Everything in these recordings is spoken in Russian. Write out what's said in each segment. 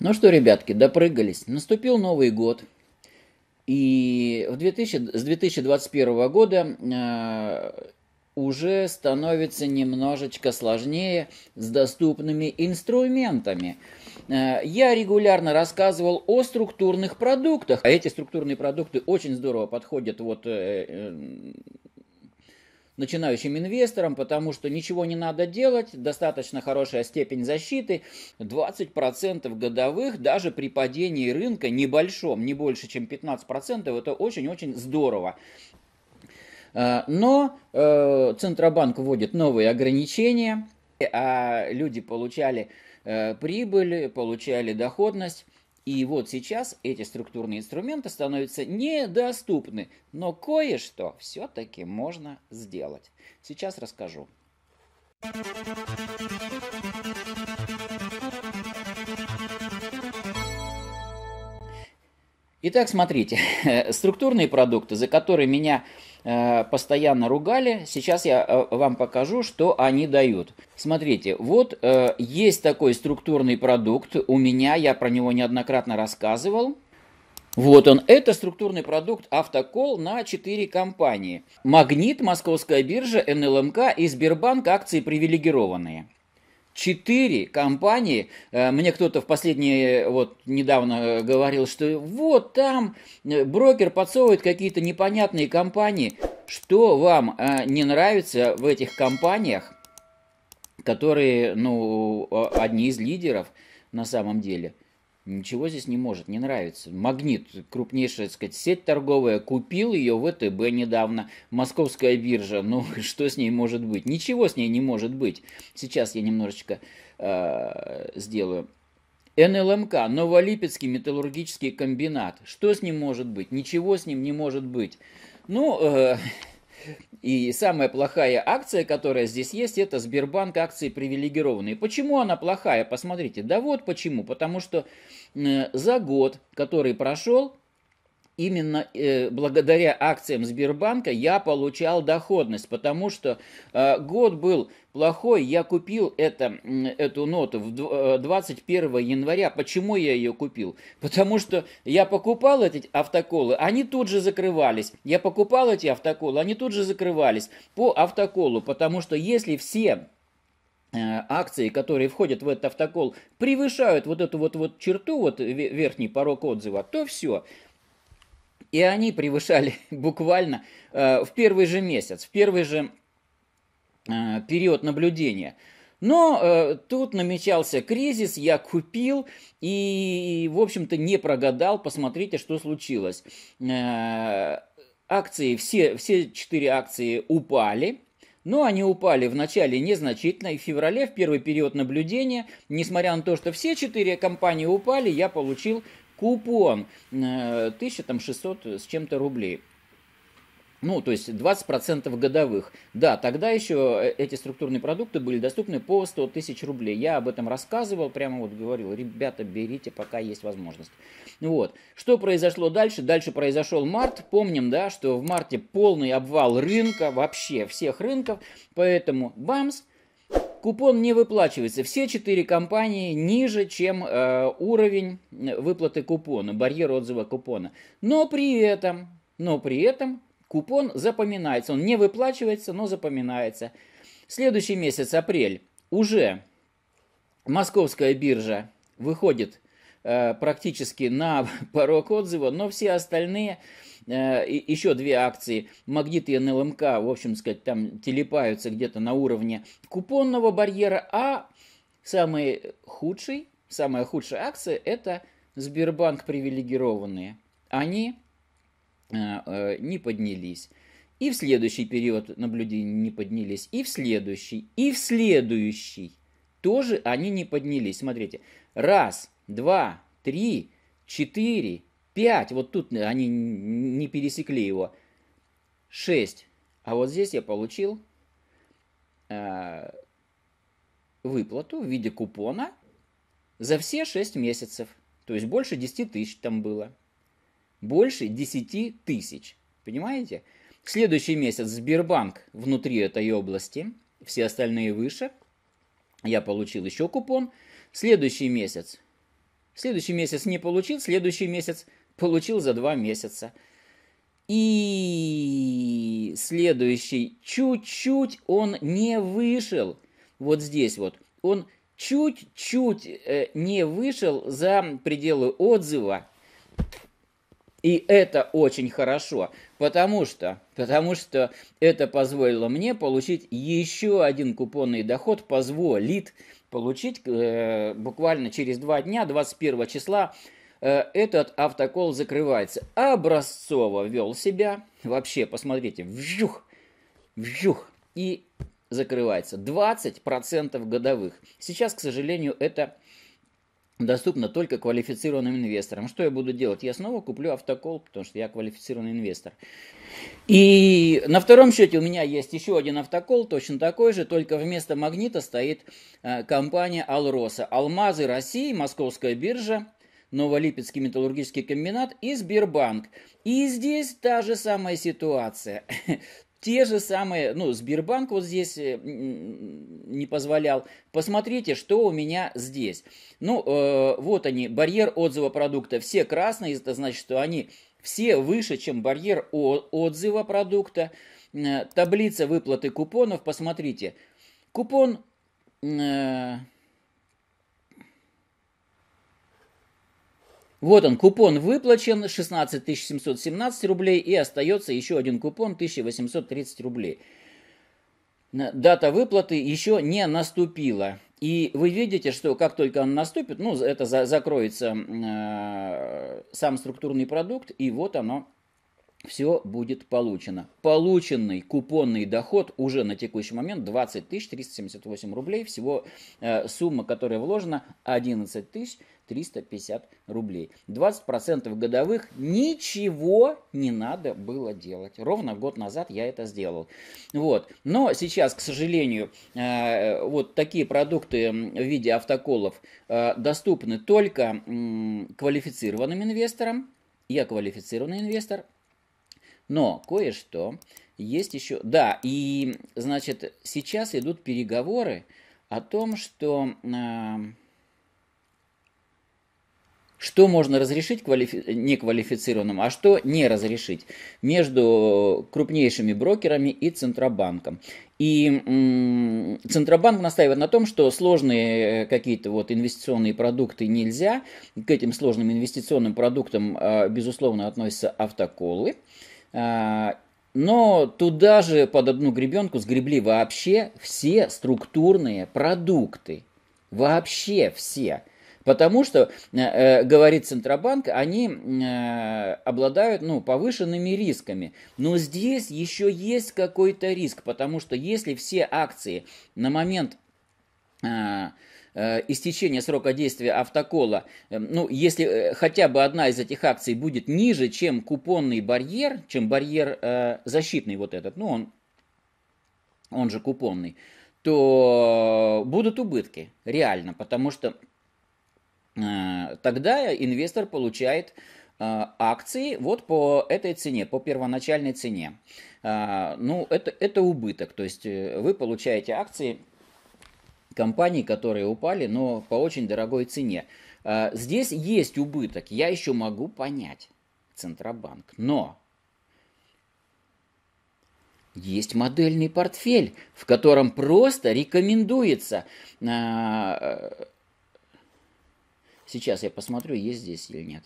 Ну что, ребятки, допрыгались. Наступил Новый год. И в 2000, с 2021 года э, уже становится немножечко сложнее с доступными инструментами. Э, я регулярно рассказывал о структурных продуктах. А эти структурные продукты очень здорово подходят вот... Э, э, начинающим инвесторам, потому что ничего не надо делать, достаточно хорошая степень защиты, 20% годовых даже при падении рынка небольшом, не больше чем 15%, это очень-очень здорово. А, но э, Центробанк вводит новые ограничения, а люди получали э, прибыль, получали доходность. И вот сейчас эти структурные инструменты становятся недоступны, но кое-что все-таки можно сделать. Сейчас расскажу. Итак, смотрите, структурные продукты, за которые меня э, постоянно ругали, сейчас я э, вам покажу, что они дают. Смотрите, вот э, есть такой структурный продукт у меня, я про него неоднократно рассказывал. Вот он, это структурный продукт «Автокол» на 4 компании. «Магнит», «Московская биржа», «НЛМК» и «Сбербанк» акции привилегированные четыре компании, э, мне кто-то в последние, вот недавно э, говорил, что вот там э, брокер подсовывает какие-то непонятные компании. Что вам не нравится в этих компаниях, которые, ну, одни из лидеров на самом деле? Ничего здесь не может, не нравится. Магнит, крупнейшая, так сказать, сеть торговая, купил ее в ВТБ недавно. Московская биржа, ну что с ней может быть? Ничего с ней не может быть. Сейчас я немножечко э, сделаю. НЛМК, Новолипецкий металлургический комбинат. Что с ним может быть? Ничего с ним не может быть. Ну, э, И самая плохая акция, которая здесь есть, это Сбербанк акции привилегированные. Почему она плохая? Посмотрите. Да вот почему. Потому что э, за год, который прошел, именно э, благодаря акциям Сбербанка я получал доходность, потому что э, год был плохой, я купил это, эту ноту в 21 э, января. Почему я ее купил? Потому что я покупал эти автоколы, они тут же закрывались. Я покупал эти автоколы, они тут же закрывались по автоколу, потому что если все э, акции, которые входят в этот автокол, превышают вот эту вот, вот черту, вот верхний порог отзыва, то все – и они превышали буквально э, в первый же месяц, в первый же э, период наблюдения. Но э, тут намечался кризис, я купил и, в общем-то, не прогадал. Посмотрите, что случилось. Э, акции, все, все четыре акции упали. Но они упали в начале незначительно, и в феврале, в первый период наблюдения, несмотря на то, что все четыре компании упали, я получил купон 1600 э, с чем-то рублей. Ну, то есть 20% годовых. Да, тогда еще э, эти структурные продукты были доступны по 100 тысяч рублей. Я об этом рассказывал, прямо вот говорил, ребята, берите, пока есть возможность. Вот. Что произошло дальше? Дальше произошел март. Помним, да, что в марте полный обвал рынка, вообще всех рынков. Поэтому бамс, Купон не выплачивается. Все четыре компании ниже, чем э, уровень э, выплаты купона, барьер отзыва купона. Но при этом, но при этом купон запоминается. Он не выплачивается, но запоминается. Следующий месяц, апрель, уже московская биржа выходит э, практически на порог отзыва, но все остальные Э, еще две акции «Магнит» и «НЛМК», в общем сказать, там телепаются где-то на уровне купонного барьера, а самый худший, самая худшая акция – это Сбербанк привилегированные. Они э, э, не поднялись. И в следующий период наблюдений не поднялись. И в следующий. И в следующий. Тоже они не поднялись. Смотрите. Раз, два, три, четыре, 5. Вот тут они не пересекли его. 6. А вот здесь я получил э, выплату в виде купона за все 6 месяцев. То есть больше 10 тысяч там было. Больше 10 тысяч. Понимаете? следующий месяц Сбербанк внутри этой области, все остальные выше. Я получил еще купон. Следующий месяц. Следующий месяц не получил, следующий месяц – Получил за два месяца. И следующий чуть-чуть он не вышел. Вот здесь вот. Он чуть-чуть э, не вышел за пределы отзыва. И это очень хорошо, потому что, потому что это позволило мне получить еще один купонный доход, позволит получить э, буквально через два дня, 21 числа, Э, этот автокол закрывается. Образцово вел себя. Вообще, посмотрите, вжух, вжух. И закрывается. 20% годовых. Сейчас, к сожалению, это доступно только квалифицированным инвесторам. Что я буду делать? Я снова куплю автокол, потому что я квалифицированный инвестор. И на втором счете у меня есть еще один автокол, точно такой же, только вместо магнита стоит э, компания Алроса. Алмазы России, Московская биржа. Новолипецкий металлургический комбинат и Сбербанк. И здесь та же самая ситуация. Те же самые, ну, Сбербанк вот здесь э, не позволял. Посмотрите, что у меня здесь. Ну, э, вот они, барьер отзыва продукта. Все красные, это значит, что они все выше, чем барьер отзыва продукта. Э, таблица выплаты купонов, посмотрите. Купон... Э, Вот он, купон выплачен, 16 717 рублей, и остается еще один купон, 1830 рублей. Дата выплаты еще не наступила. И вы видите, что как только он наступит, ну, это за, закроется э, сам структурный продукт, и вот оно все будет получено. Полученный купонный доход уже на текущий момент 20 378 рублей. Всего э, сумма, которая вложена, 11 тысяч. 350 рублей. 20% годовых ничего не надо было делать. Ровно год назад я это сделал. Вот. Но сейчас, к сожалению, э, вот такие продукты в виде автоколов э, доступны только квалифицированным инвесторам. Я квалифицированный инвестор. Но кое-что есть еще... Да, и, значит, сейчас идут переговоры о том, что... Э, что можно разрешить квалифи... неквалифицированным, а что не разрешить между крупнейшими брокерами и Центробанком. И Центробанк настаивает на том, что сложные э, какие-то вот инвестиционные продукты нельзя. К этим сложным инвестиционным продуктам, э, безусловно, относятся автоколы. А, но туда же под одну гребенку сгребли вообще все структурные продукты. Вообще все. Потому что, э, э, говорит Центробанк, они э, обладают ну, повышенными рисками. Но здесь еще есть какой-то риск, потому что если все акции на момент истечения срока действия автокола, ну, если хотя бы одна из этих акций будет ниже, чем купонный барьер, чем барьер э, защитный вот этот, ну, он, он же купонный, то будут убытки, реально, потому что Э, тогда инвестор получает э, акции вот по этой цене, по первоначальной цене. Э, ну, это, это убыток, то есть вы получаете акции компаний, которые упали, но по очень дорогой цене. Здесь есть убыток, я еще могу понять Центробанк, но есть модельный портфель, в котором просто рекомендуется Сейчас я посмотрю, есть здесь или нет.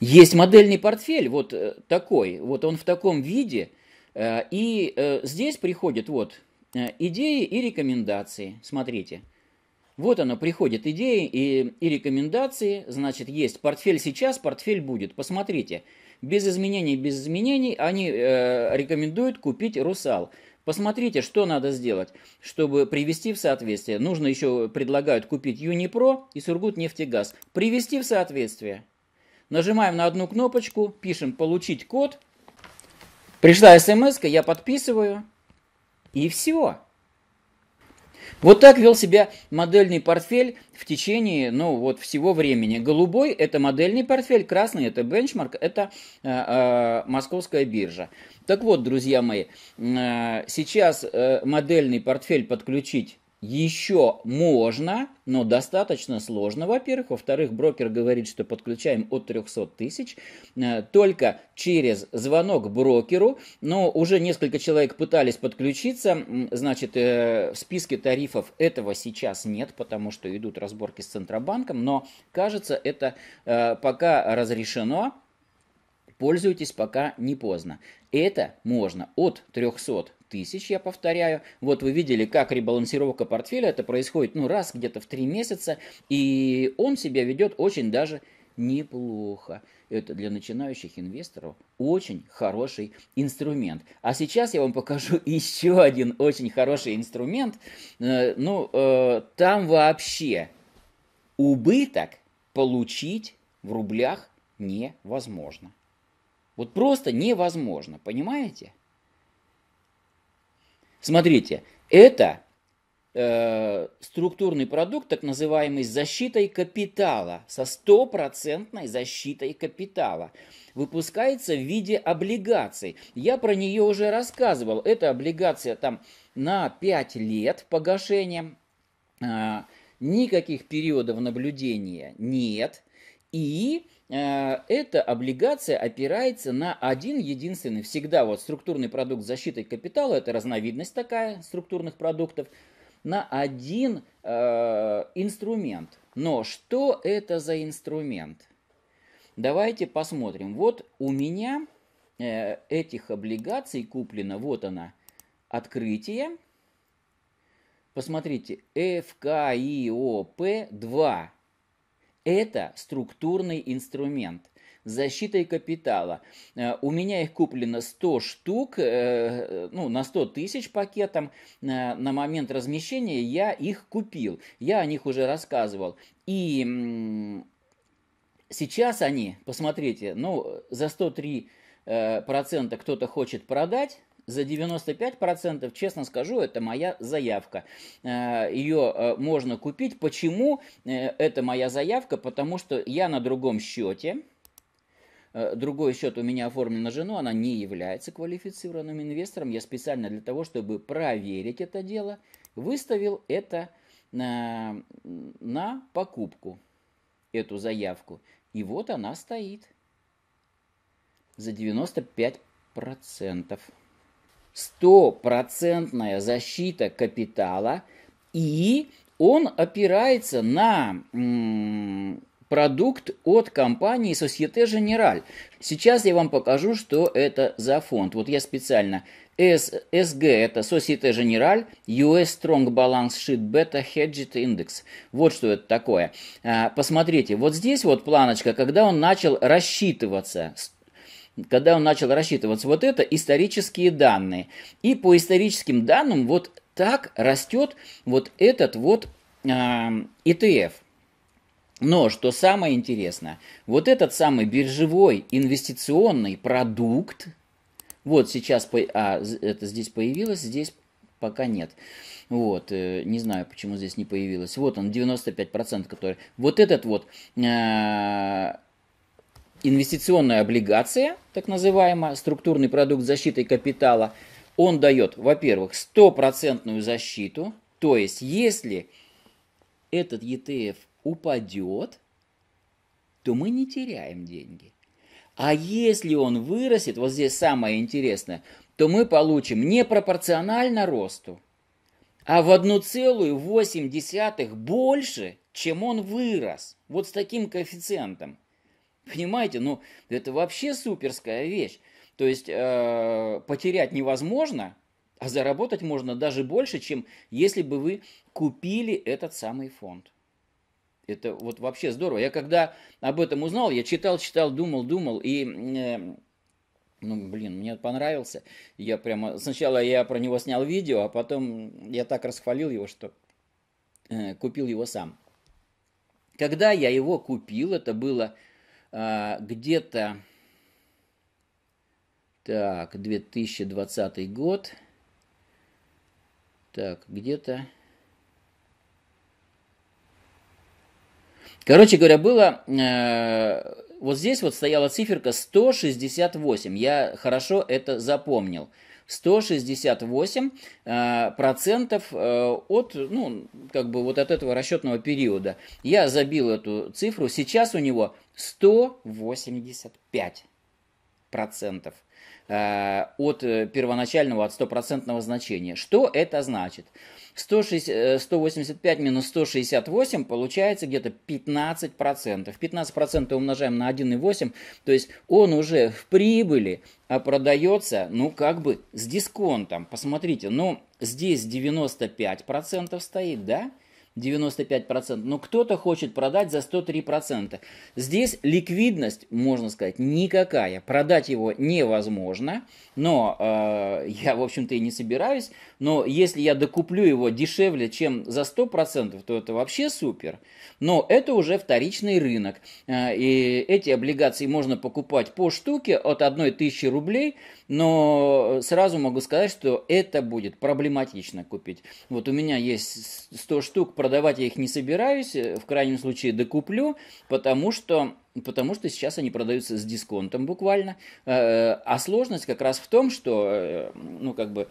Есть модельный портфель, вот э, такой, вот он в таком виде. Э, и э, здесь приходят вот идеи и рекомендации. Смотрите. Вот оно, приходят идеи и, и рекомендации. Значит, есть портфель сейчас, портфель будет. Посмотрите. Без изменений, без изменений они рекомендуют купить «Русал». Посмотрите, что надо сделать, чтобы привести в соответствие. Нужно еще, предлагают купить Юнипро и Сургутнефтегаз. Привести в соответствие. Нажимаем на одну кнопочку, пишем «Получить код». Пришла смс я подписываю. И все. Вот так вел себя модельный портфель в течение, ну, вот всего времени. Голубой – это модельный портфель, красный – это бенчмарк, это э, э, московская биржа. Так вот, друзья мои, э, сейчас э, модельный портфель подключить еще можно, но достаточно сложно, во-первых. Во-вторых, брокер говорит, что подключаем от 300 тысяч э, только через звонок брокеру. Но уже несколько человек пытались подключиться. Значит, э, в списке тарифов этого сейчас нет, потому что идут разборки с Центробанком. Но, кажется, это э, пока разрешено. Пользуйтесь, пока не поздно. Это можно от 300 тысяч, я повторяю. Вот вы видели, как ребалансировка портфеля, это происходит ну, раз где-то в три месяца, и он себя ведет очень даже неплохо. Это для начинающих инвесторов очень хороший инструмент. А сейчас я вам покажу еще один очень хороший инструмент. Э, ну, э, там вообще убыток получить в рублях невозможно. Вот просто невозможно, понимаете? Смотрите, это э, структурный продукт, так называемый с защитой капитала, со стопроцентной защитой капитала. Выпускается в виде облигаций. Я про нее уже рассказывал. Это облигация там на 5 лет погашением. Э, а, никаких периодов наблюдения нет. И Э, эта облигация опирается на один единственный, всегда вот структурный продукт защиты капитала, это разновидность такая структурных продуктов, на один э, инструмент. Но что это за инструмент? Давайте посмотрим. Вот у меня э, этих облигаций куплено, вот она, открытие. Посмотрите, FKIOP2. Это структурный инструмент защитой капитала. Э, у меня их куплено 100 штук, э, ну, на 100 тысяч пакетом. Э, на момент размещения я их купил. Я о них уже рассказывал. И сейчас они, посмотрите, ну, за 103 процента кто-то хочет продать, за 95%, честно скажу, это моя заявка. Э, Ее э, можно купить. Почему э, это моя заявка? Потому что я на другом счете, другой счет у меня оформлен на жену, она не является квалифицированным инвестором. Я специально для того, чтобы проверить это дело, выставил это на, на покупку, эту заявку. И вот она стоит за 95 процентов стопроцентная защита капитала, и он опирается на продукт от компании Societe Generale. Сейчас я вам покажу, что это за фонд. Вот я специально SG – это Societe Generale US Strong Balance Sheet Beta Hedged Index. Вот что это такое. А, посмотрите, вот здесь вот планочка, когда он начал рассчитываться – когда он начал рассчитываться. Вот это исторические данные. И по историческим данным вот так растет вот этот вот э, а, ETF. Но что самое интересное, вот этот самый биржевой инвестиционный продукт, вот сейчас, а, это здесь появилось, здесь пока нет. Вот, э, не знаю, почему здесь не появилось. Вот он, 95%, который... Вот этот вот... Э, инвестиционная облигация, так называемая, структурный продукт защиты капитала, он дает, во-первых, стопроцентную защиту, то есть если этот ETF упадет, то мы не теряем деньги. А если он вырастет, вот здесь самое интересное, то мы получим не пропорционально росту, а в 1,8 больше, чем он вырос. Вот с таким коэффициентом. Понимаете, ну это вообще суперская вещь. То есть э, потерять невозможно, а заработать можно даже больше, чем если бы вы купили этот самый фонд. Это вот вообще здорово. Я когда об этом узнал, я читал, читал, думал, думал, и, э, ну, блин, мне понравился. Я прямо, сначала я про него снял видео, а потом я так расхвалил его, что э, купил его сам. Когда я его купил, это было а, где-то так, 2020 год. Так, где-то... Короче говоря, было... Э, вот здесь вот стояла циферка 168. Я хорошо это запомнил. 168% э, процентов э, от, ну, как бы вот от этого расчетного периода. Я забил эту цифру, сейчас у него 185 процентов. Э, от э, первоначального, от стопроцентного значения. Что это значит? 160, 185 э, минус 168 получается где-то 15%. 15% умножаем на 1,8, то есть он уже в прибыли, а продается, ну, как бы с дисконтом. Посмотрите, ну, здесь 95% стоит, да? 95%, но кто-то хочет продать за 103%. Здесь ликвидность, можно сказать, никакая. Продать его невозможно, но э, я, в общем-то, и не собираюсь. Но если я докуплю его дешевле, чем за 100%, то это вообще супер. Но это уже вторичный рынок. Э, и эти облигации можно покупать по штуке от 1 тысячи рублей, но сразу могу сказать, что это будет проблематично купить. Вот у меня есть 100 штук продавать я их не собираюсь, э, в крайнем случае докуплю, потому что, потому что сейчас они продаются с дисконтом буквально. Э, а сложность как раз в том, что, э, ну, как бы,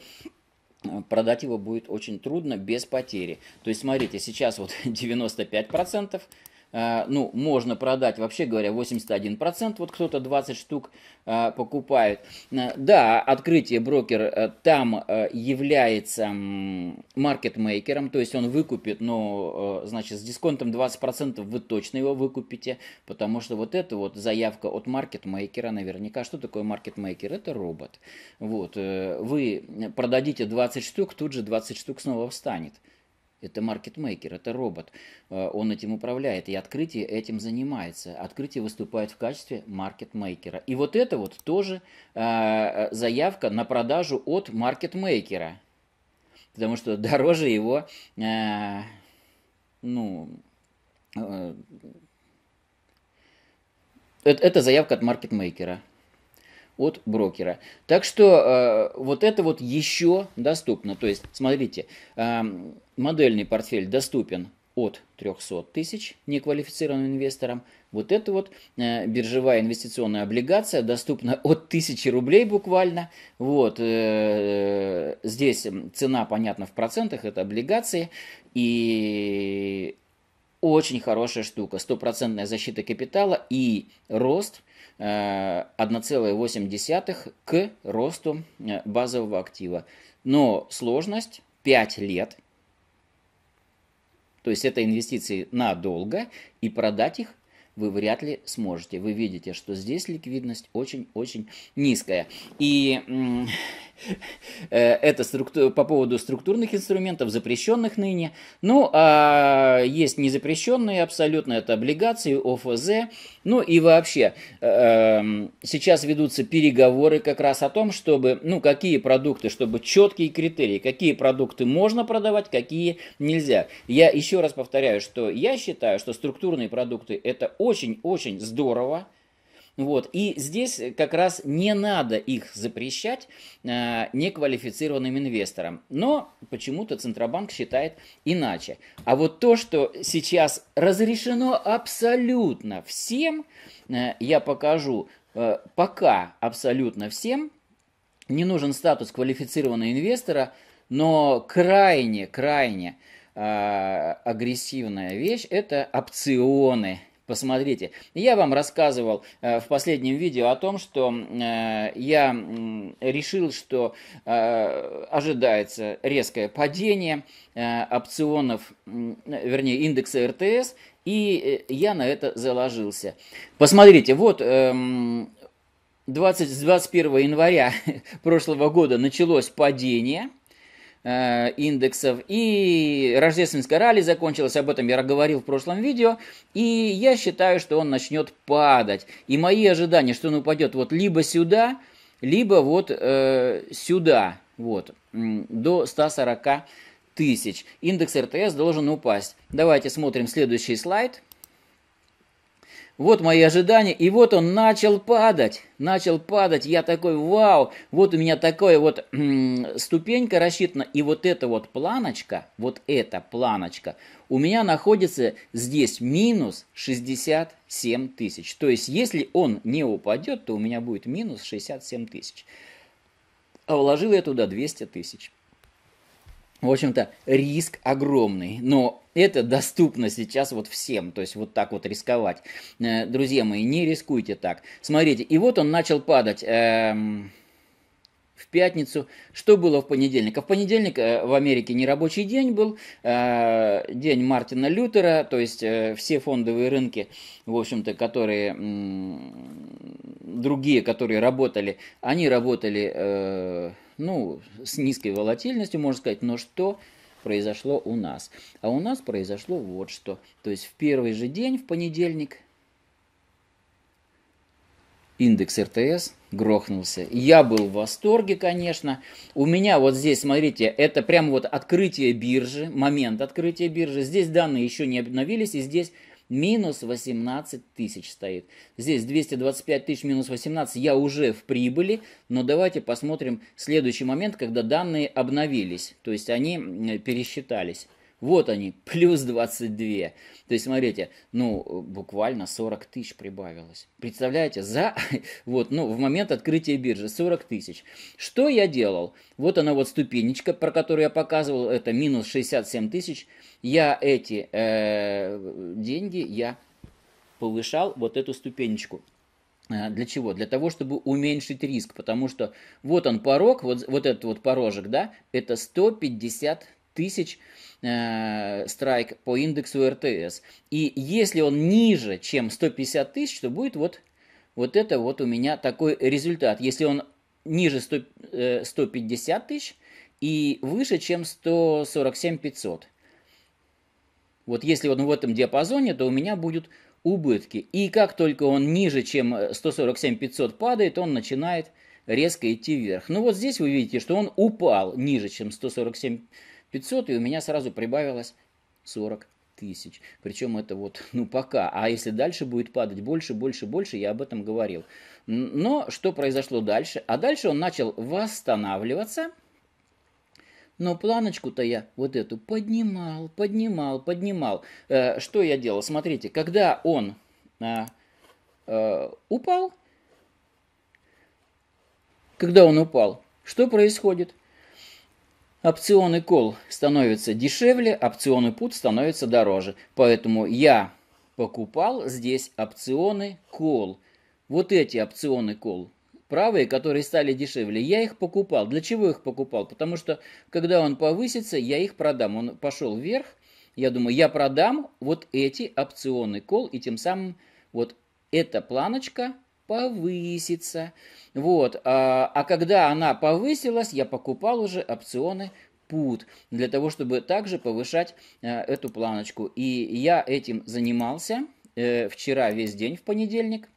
продать его будет очень трудно без потери. То есть, смотрите, сейчас вот 95%, Э, ну, можно продать, вообще говоря, 81%, вот кто-то 20 штук э, покупает. Э, да, открытие брокер там является маркетмейкером, то есть он выкупит, но, значит, с дисконтом 20% вы точно его выкупите, потому что вот это вот заявка от маркетмейкера наверняка. Что такое маркетмейкер? Это робот. Вот, вы продадите 20 штук, тут же 20 штук снова встанет. Это маркетмейкер, это робот. Э, он этим управляет, и открытие этим занимается. Открытие выступает в качестве маркетмейкера. И вот это вот тоже э, э, заявка на продажу от маркетмейкера. Потому что дороже его, ну, это заявка от маркетмейкера от брокера. Так что э, вот это вот еще доступно. То есть, смотрите, э, модельный портфель доступен от 300 тысяч неквалифицированным инвесторам. Вот эта вот э, биржевая инвестиционная облигация доступна от 1000 рублей буквально. Вот, э, здесь цена, понятно, в процентах, это облигации. И очень хорошая штука, стопроцентная защита капитала и рост – 1,8 э, к росту э, базового актива. Но сложность 5 лет, то есть это инвестиции надолго, и продать их вы вряд ли сможете. Вы видите, что здесь ликвидность очень-очень низкая. И э, это по поводу структурных инструментов, запрещенных ныне. Ну, а есть незапрещенные абсолютно, это облигации, ОФЗ, ну и вообще, э, эм, сейчас ведутся переговоры как раз о том, чтобы, ну, какие продукты, чтобы четкие критерии, какие продукты можно продавать, какие нельзя. Я еще раз повторяю, что я считаю, что структурные продукты это очень-очень здорово, вот. И здесь э, как раз не надо их запрещать э, неквалифицированным инвесторам. Но почему-то Центробанк считает иначе. А вот то, что сейчас разрешено абсолютно всем, э, я покажу, э, пока абсолютно всем, не нужен статус квалифицированного инвестора, но крайне, крайне э, агрессивная вещь – это опционы – Посмотрите. Я вам рассказывал э, в последнем видео о том, что э, я решил, что э, ожидается резкое падение опционов, вернее, индекса РТС, и я на это заложился. Посмотрите, вот 20, эм, 21 января прошлого года началось падение – Э, индексов. И рождественская ралли закончилось об этом я говорил в прошлом видео. И я считаю, что он начнет падать. И мои ожидания, что он упадет вот либо сюда, либо вот э, сюда, вот, до 140 тысяч. Индекс РТС должен упасть. Давайте смотрим следующий слайд вот мои ожидания, и вот он начал падать, начал падать, я такой, вау, вот у меня такая вот ступенька рассчитана, и вот эта вот планочка, вот эта планочка, у меня находится здесь минус 67 тысяч, то есть если он не упадет, то у меня будет минус 67 тысяч, а вложил я туда 200 тысяч. В общем-то, риск огромный, но это доступно сейчас вот всем, то есть вот так вот рисковать. Э, друзья мои, не рискуйте так. Смотрите, и вот он начал падать эм, в пятницу. Что было в понедельник? А в понедельник э, в Америке нерабочий день был, э, день Мартина Лютера, то есть э, все фондовые рынки, в общем-то, которые... Э, другие, которые работали, они работали э, ну, с низкой волатильностью, можно сказать, но что произошло у нас? А у нас произошло вот что. То есть в первый же день, в понедельник, индекс РТС грохнулся. Я был в восторге, конечно. У меня вот здесь, смотрите, это прям вот открытие биржи, момент открытия биржи. Здесь данные еще не обновились, и здесь минус 18 тысяч стоит. Здесь 225 тысяч минус 18 я уже в прибыли, но давайте посмотрим следующий момент, когда данные обновились, то есть они пересчитались. Вот они, плюс 22. То есть, смотрите, ну, буквально 40 тысяч прибавилось. Представляете, за, вот, ну, в момент открытия биржи 40 тысяч. Что я делал? Вот она вот ступенечка, про которую я показывал, это минус 67 тысяч. Я эти э, деньги, я повышал вот эту ступенечку. Э, для чего? Для того, чтобы уменьшить риск, потому что вот он порог, вот, вот этот вот порожек, да, это 150 тысяч э, страйк по индексу РТС. И если он ниже, чем 150 тысяч, то будет вот, вот это вот у меня такой результат. Если он ниже 100, э, 150 тысяч и выше, чем 147 500. Вот если он в этом диапазоне, то у меня будут убытки. И как только он ниже, чем 147 500 падает, он начинает резко идти вверх. Ну вот здесь вы видите, что он упал ниже, чем 147 500, и у меня сразу прибавилось 40 тысяч. Причем это вот, ну, пока. А если дальше будет падать больше, больше, больше, я об этом говорил. Но что произошло дальше? А дальше он начал восстанавливаться. Но планочку-то я вот эту поднимал, поднимал, поднимал. Э, что я делал? Смотрите, когда он э, э, упал, когда он упал, что происходит? опционы кол становятся дешевле, опционы put становятся дороже. Поэтому я покупал здесь опционы кол. Вот эти опционы кол, правые, которые стали дешевле, я их покупал. Для чего их покупал? Потому что, когда он повысится, я их продам. Он пошел вверх, я думаю, я продам вот эти опционы кол, и тем самым вот эта планочка повысится. Вот. А, а когда она повысилась, я покупал уже опционы пут для того, чтобы также повышать э, эту планочку. И я этим занимался э, вчера весь день в понедельник.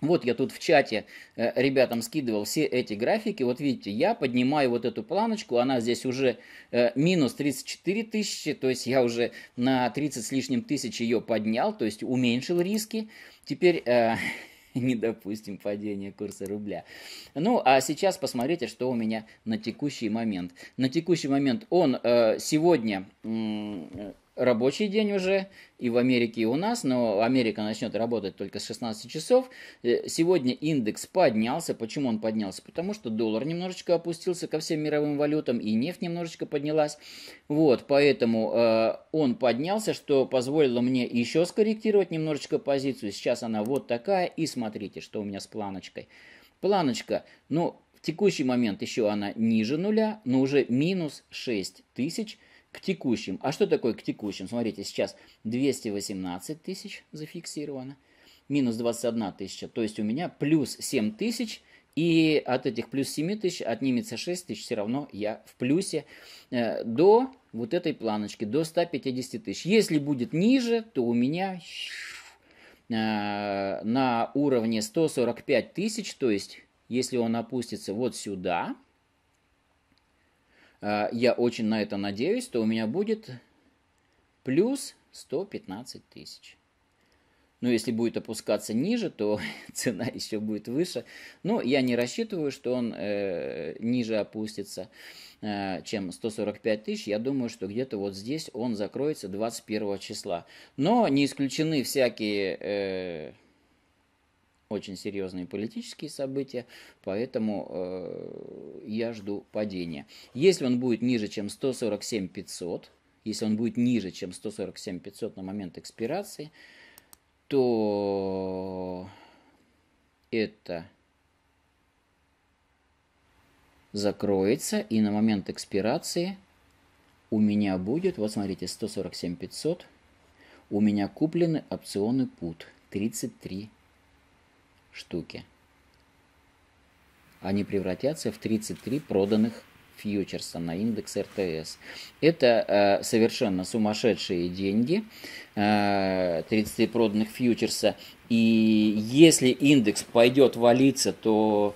Вот я тут в чате э, ребятам скидывал все эти графики. Вот видите, я поднимаю вот эту планочку, она здесь уже э, минус 34 тысячи, то есть я уже на 30 с лишним тысяч ее поднял, то есть уменьшил риски. Теперь... Э, не допустим падения курса рубля. Ну, а сейчас посмотрите, что у меня на текущий момент. На текущий момент он э, сегодня... Э, рабочий день уже, и в Америке, и у нас, но Америка начнет работать только с 16 часов. Э, сегодня индекс поднялся. Почему он поднялся? Потому что доллар немножечко опустился ко всем мировым валютам, и нефть немножечко поднялась. Вот, поэтому э, он поднялся, что позволило мне еще скорректировать немножечко позицию. Сейчас она вот такая, и смотрите, что у меня с планочкой. Планочка, ну, в текущий момент еще она ниже нуля, но уже минус 6 тысяч к текущим. А что такое к текущим? Смотрите, сейчас 218 тысяч зафиксировано, минус 21 тысяча, то есть у меня плюс 7 тысяч, и от этих плюс 7 тысяч отнимется 6 тысяч, все равно я в плюсе э, до вот этой планочки, до 150 тысяч. Если будет ниже, то у меня э, на уровне 145 тысяч, то есть если он опустится вот сюда, а, я очень на это надеюсь, то у меня будет плюс 115 тысяч. Ну, если будет опускаться ниже, то цена еще будет выше. Но я не рассчитываю, что он э, ниже опустится, э, чем 145 тысяч. Я думаю, что где-то вот здесь он закроется 21 числа. Но не исключены всякие... Э, очень серьезные политические события, поэтому э, я жду падения. Если он будет ниже, чем 147 500, если он будет ниже, чем 147 500 на момент экспирации, то это закроется, и на момент экспирации у меня будет, вот смотрите, 147 500, у меня куплены опционы PUT 33 штуки. Они превратятся в 33 проданных фьючерса на индекс РТС. Это э, совершенно сумасшедшие деньги, э, 33 проданных фьючерса. И если индекс пойдет валиться, то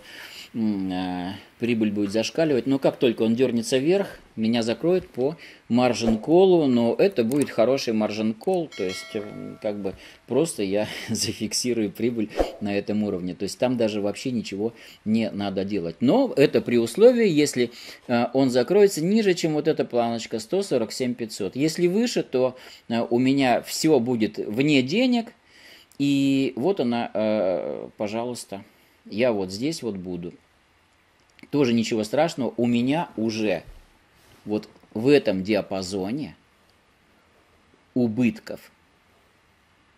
а, прибыль будет зашкаливать. Но как только он дернется вверх, меня закроют по маржин-колу, но это будет хороший маржин-кол, то есть э, как бы просто я зафиксирую прибыль на этом уровне. То есть там даже вообще ничего не надо делать. Но это при условии, если э, он закроется ниже, чем вот эта планочка 147 500. Если выше, то э, у меня все будет вне денег. И вот она, пожалуйста я вот здесь вот буду. Тоже ничего страшного, у меня уже вот в этом диапазоне убытков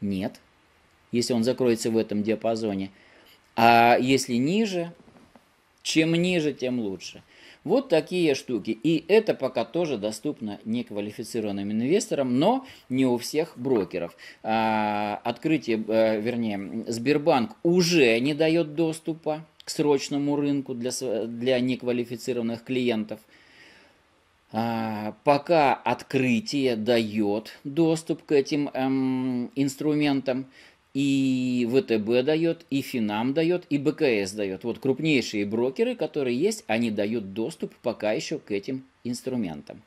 нет, если он закроется в этом диапазоне. А если ниже, чем ниже, тем лучше – вот такие штуки. И это пока тоже доступно неквалифицированным инвесторам, но не у всех брокеров. А, открытие, э, вернее, Сбербанк уже не дает доступа к срочному рынку для, для неквалифицированных клиентов. А, пока открытие дает доступ к этим эм, инструментам, и ВТБ дает, и Финам дает, и БКС дает. Вот крупнейшие брокеры, которые есть, они дают доступ пока еще к этим инструментам.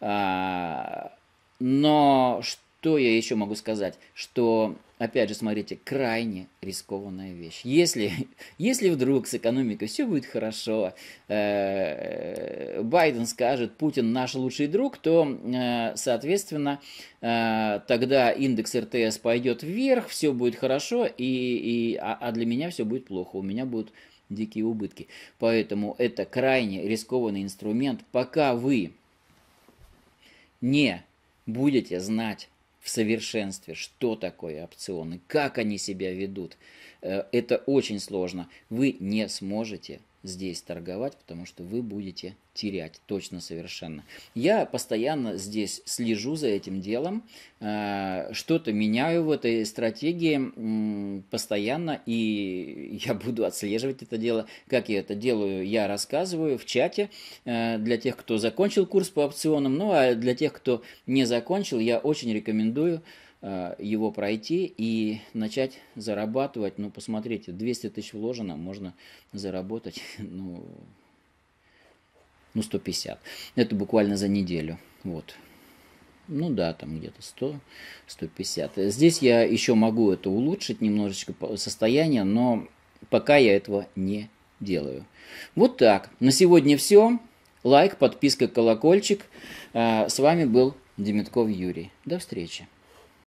А, но что я еще могу сказать? Что, опять же, смотрите, крайне рискованная вещь. Если, если вдруг с экономикой все будет хорошо, э, Байден скажет, Путин наш лучший друг, то, э, соответственно, э, тогда индекс РТС пойдет вверх, все будет хорошо, и, и, а, а для меня все будет плохо, у меня будут дикие убытки. Поэтому это крайне рискованный инструмент, пока вы не будете знать в совершенстве, что такое опционы, как они себя ведут. Э, это очень сложно. Вы не сможете здесь торговать, потому что вы будете терять, точно совершенно. Я постоянно здесь слежу за этим делом, э, что-то меняю в этой стратегии постоянно, и я буду отслеживать это дело. Как я это делаю, я рассказываю в чате э, для тех, кто закончил курс по опционам, ну а для тех, кто не закончил, я очень рекомендую Э, его пройти и начать зарабатывать. Ну, посмотрите, 200 тысяч вложено, можно заработать, ну, ну 150. Это буквально за неделю. Вот. Ну да, там где-то 100, 150. Здесь я еще могу это улучшить немножечко состояние, но пока я этого не делаю. Вот так. На сегодня все. Лайк, подписка, колокольчик. Э, с вами был Демитков Юрий. До встречи.